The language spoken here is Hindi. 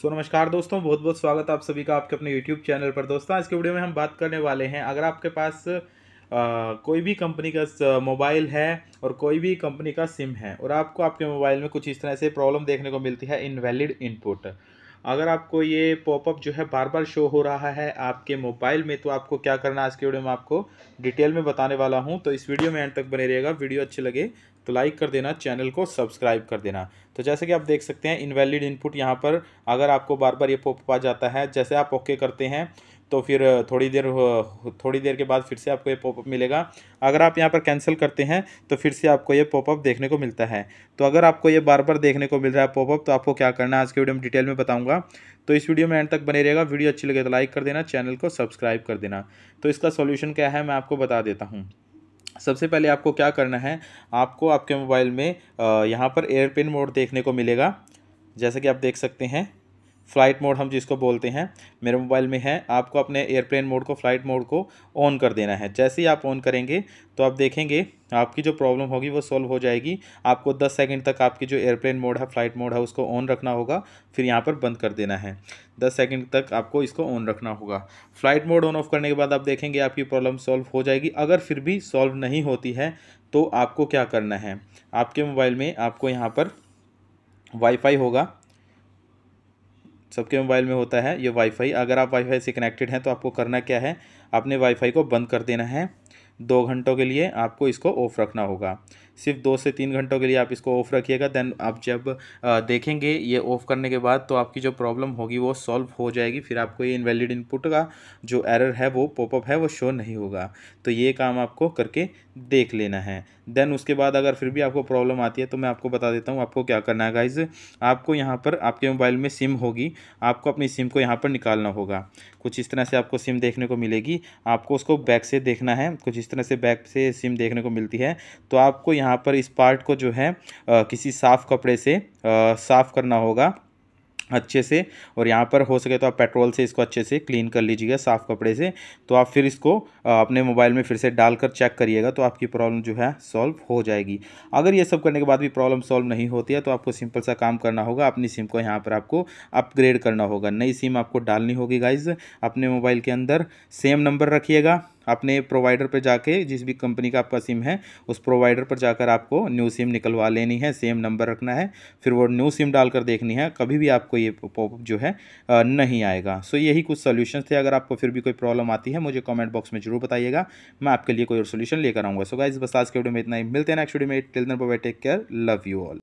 सो so, नमस्कार दोस्तों बहुत बहुत स्वागत आप सभी का आपके अपने यूट्यूब चैनल पर दोस्तों आज के वीडियो में हम बात करने वाले हैं अगर आपके पास आ, कोई भी कंपनी का मोबाइल है और कोई भी कंपनी का सिम है और आपको आपके मोबाइल में कुछ इस तरह से प्रॉब्लम देखने को मिलती है इनवैलिड इनपुट अगर आपको ये पॉपअप जो है बार बार शो हो रहा है आपके मोबाइल में तो आपको क्या करना आज के वीडियो में आपको डिटेल में बताने वाला हूँ तो इस वीडियो में एंड तक बने रहेगा वीडियो अच्छे लगे तो लाइक कर देना चैनल को सब्सक्राइब कर देना तो जैसे कि आप देख सकते हैं इनवैलिड इनपुट यहाँ पर अगर आपको बार बार ये पॉपअप आ जाता है जैसे आप ओके करते हैं तो फिर थोड़ी देर थोड़ी देर के बाद फिर से आपको ये पॉपअप मिलेगा अगर आप यहाँ पर कैंसिल करते हैं तो फिर से आपको ये पॉपअप देखने को मिलता है तो अगर आपको ये बार बार देखने को मिल रहा है पॉपअप तो आपको क्या करना है आज के वीडियो में डिटेल में बताऊँगा तो इस वीडियो में एंड तक बने रहेगा वीडियो अच्छी लगे तो लाइक कर देना चैनल को सब्सक्राइब कर देना तो इसका सोल्यूशन क्या है मैं आपको बता देता हूँ सबसे पहले आपको क्या करना है आपको आपके मोबाइल में यहाँ पर एयरपिन मोड देखने को मिलेगा जैसा कि आप देख सकते हैं फ़्लाइट मोड हम जिसको बोलते हैं मेरे मोबाइल में है आपको अपने एयरप्लेन मोड को फ्लाइट मोड को ऑन कर देना है जैसे ही आप ऑन करेंगे तो आप देखेंगे आपकी जो प्रॉब्लम होगी वो सॉल्व हो जाएगी आपको 10 सेकंड तक आपकी जो एयरप्लेन मोड है फ्लाइट मोड है उसको ऑन रखना होगा फिर यहाँ पर बंद कर देना है 10 सेकंड तक आपको इसको ऑन रखना होगा फ्लाइट मोड ऑन ऑफ करने के बाद आप देखेंगे आपकी प्रॉब्लम सॉल्व हो जाएगी अगर फिर भी सॉल्व नहीं होती है तो आपको क्या करना है आपके मोबाइल में आपको यहाँ पर वाईफाई होगा सबके मोबाइल में होता है ये वाईफाई अगर आप वाईफाई से कनेक्टेड हैं तो आपको करना क्या है अपने वाईफाई को बंद कर देना है दो घंटों के लिए आपको इसको ऑफ रखना होगा सिर्फ दो से तीन घंटों के लिए आप इसको ऑफ़ रखिएगा देन आप जब देखेंगे ये ऑफ़ करने के बाद तो आपकी जो प्रॉब्लम होगी वो सॉल्व हो जाएगी फिर आपको ये इनवैलिड इनपुट का जो एरर है वो पॉपअप है वो शो नहीं होगा तो ये काम आपको करके देख लेना है देन उसके बाद अगर फिर भी आपको प्रॉब्लम आती है तो मैं आपको बता देता हूँ आपको क्या करना है गाइज़ आपको यहाँ पर आपके मोबाइल में सिम होगी आपको अपनी सिम को यहाँ पर निकालना होगा कुछ इस तरह से आपको सिम देखने को मिलेगी आपको उसको बैक से देखना है कुछ इस तरह से बैक से सिम देखने को मिलती है तो आपको यहाँ यहाँ पर इस पार्ट को जो है किसी साफ़ कपड़े से साफ़ करना होगा अच्छे से और यहाँ पर हो सके तो आप पेट्रोल से इसको अच्छे से क्लीन कर लीजिएगा साफ़ कपड़े से तो आप फिर इसको अपने मोबाइल में फिर से डालकर चेक करिएगा तो आपकी प्रॉब्लम जो है सॉल्व हो जाएगी अगर ये सब करने के बाद भी प्रॉब्लम सॉल्व नहीं होती है तो आपको सिंपल सा काम करना होगा अपनी सिम को यहाँ पर आपको अपग्रेड करना होगा नई सिम आपको डालनी होगी गाइज अपने मोबाइल के अंदर सेम नंबर रखिएगा अपने प्रोवाइडर पर जाके जिस भी कंपनी का आपका सिम है उस प्रोवाइडर पर जाकर आपको न्यू सिम निकलवा लेनी है सेम नंबर रखना है फिर वो न्यू सिम डालकर देखनी है कभी भी आपको ये पॉपअप जो है नहीं आएगा सो यही कुछ सोल्यूशन थे अगर आपको फिर भी कोई प्रॉब्लम आती है मुझे कॉमेंट बॉक्स में जरूर बताइएगा मैं आपके लिए कोई और सोल्यूशन लेकर आऊँगा सो गाइज बस आज के वीडियो में इतना ही मिलते हैं नेक्स्ट वीडियो में take care love you all